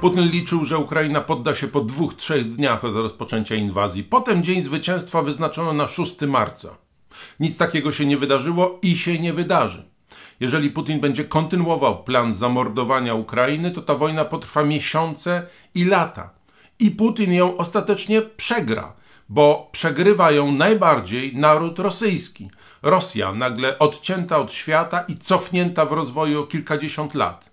Putin liczył, że Ukraina podda się po dwóch, trzech dniach od rozpoczęcia inwazji. Potem dzień zwycięstwa wyznaczono na 6 marca. Nic takiego się nie wydarzyło i się nie wydarzy. Jeżeli Putin będzie kontynuował plan zamordowania Ukrainy, to ta wojna potrwa miesiące i lata. I Putin ją ostatecznie przegra, bo przegrywa ją najbardziej naród rosyjski. Rosja nagle odcięta od świata i cofnięta w rozwoju o kilkadziesiąt lat.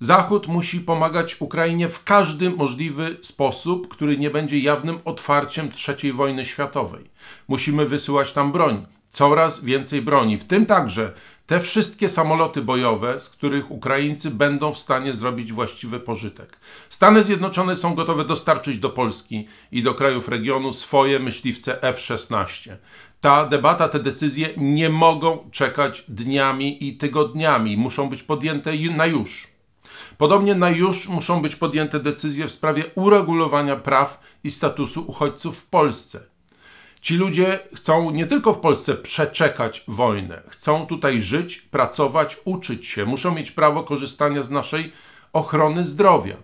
Zachód musi pomagać Ukrainie w każdy możliwy sposób, który nie będzie jawnym otwarciem III wojny światowej. Musimy wysyłać tam broń, coraz więcej broni, w tym także te wszystkie samoloty bojowe, z których Ukraińcy będą w stanie zrobić właściwy pożytek. Stany Zjednoczone są gotowe dostarczyć do Polski i do krajów regionu swoje myśliwce F-16. Ta debata, te decyzje nie mogą czekać dniami i tygodniami, muszą być podjęte na już. Podobnie na już muszą być podjęte decyzje w sprawie uregulowania praw i statusu uchodźców w Polsce. Ci ludzie chcą nie tylko w Polsce przeczekać wojnę, chcą tutaj żyć, pracować, uczyć się, muszą mieć prawo korzystania z naszej ochrony zdrowia.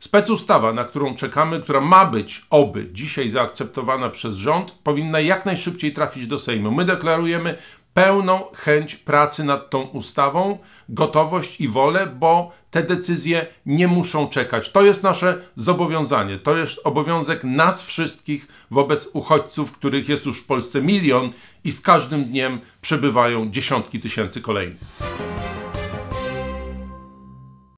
Specustawa, na którą czekamy, która ma być, oby, dzisiaj zaakceptowana przez rząd, powinna jak najszybciej trafić do Sejmu. My deklarujemy pełną chęć pracy nad tą ustawą, gotowość i wolę, bo te decyzje nie muszą czekać. To jest nasze zobowiązanie, to jest obowiązek nas wszystkich wobec uchodźców, których jest już w Polsce milion i z każdym dniem przebywają dziesiątki tysięcy kolejnych.